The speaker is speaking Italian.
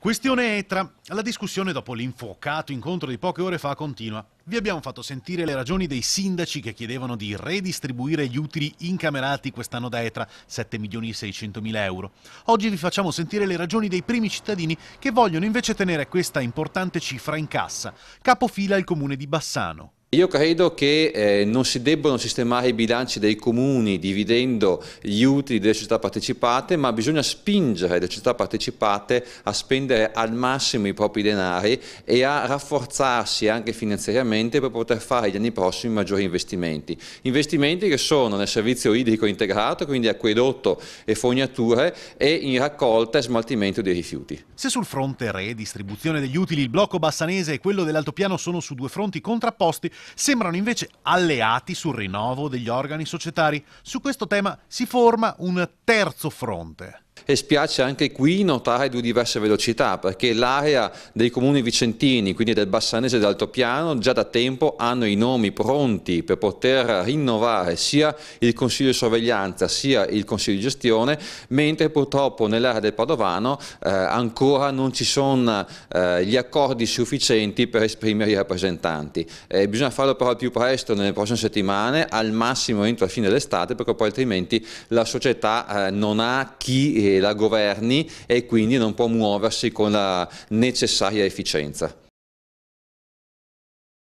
Questione ETRA. La discussione dopo l'infuocato incontro di poche ore fa continua. Vi abbiamo fatto sentire le ragioni dei sindaci che chiedevano di redistribuire gli utili incamerati quest'anno da ETRA, 7 milioni e 600 mila euro. Oggi vi facciamo sentire le ragioni dei primi cittadini che vogliono invece tenere questa importante cifra in cassa. Capofila il comune di Bassano. Io credo che eh, non si debbano sistemare i bilanci dei comuni dividendo gli utili delle società partecipate, ma bisogna spingere le società partecipate a spendere al massimo i propri denari e a rafforzarsi anche finanziariamente per poter fare gli anni prossimi maggiori investimenti. Investimenti che sono nel servizio idrico integrato, quindi acquedotto e fognature, e in raccolta e smaltimento dei rifiuti. Se sul fronte redistribuzione degli utili il blocco bassanese e quello dell'altopiano sono su due fronti contrapposti, sembrano invece alleati sul rinnovo degli organi societari. Su questo tema si forma un terzo fronte. E spiace anche qui notare due diverse velocità perché l'area dei comuni vicentini, quindi del Bassanese e dell'Altopiano, già da tempo hanno i nomi pronti per poter rinnovare sia il consiglio di sorveglianza sia il consiglio di gestione, mentre purtroppo nell'area del Padovano eh, ancora non ci sono eh, gli accordi sufficienti per esprimere i rappresentanti. Eh, bisogna farlo però al più presto nelle prossime settimane, al massimo entro la fine dell'estate perché poi altrimenti la società eh, non ha chi la governi e quindi non può muoversi con la necessaria efficienza.